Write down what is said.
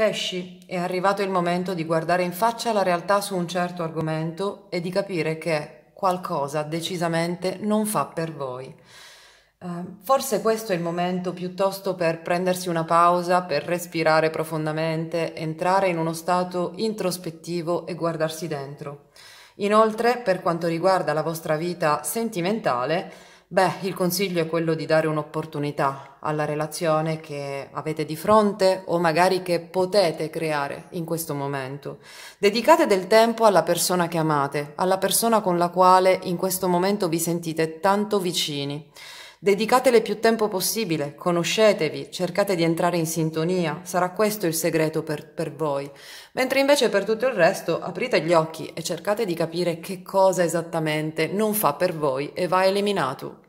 Pesci, è arrivato il momento di guardare in faccia la realtà su un certo argomento e di capire che qualcosa decisamente non fa per voi. Uh, forse questo è il momento piuttosto per prendersi una pausa, per respirare profondamente, entrare in uno stato introspettivo e guardarsi dentro. Inoltre, per quanto riguarda la vostra vita sentimentale, Beh, il consiglio è quello di dare un'opportunità alla relazione che avete di fronte o magari che potete creare in questo momento. Dedicate del tempo alla persona che amate, alla persona con la quale in questo momento vi sentite tanto vicini. Dedicatele più tempo possibile, conoscetevi, cercate di entrare in sintonia, sarà questo il segreto per, per, voi. Mentre invece per tutto il resto aprite gli occhi e cercate di capire che cosa esattamente non fa per voi e va eliminato.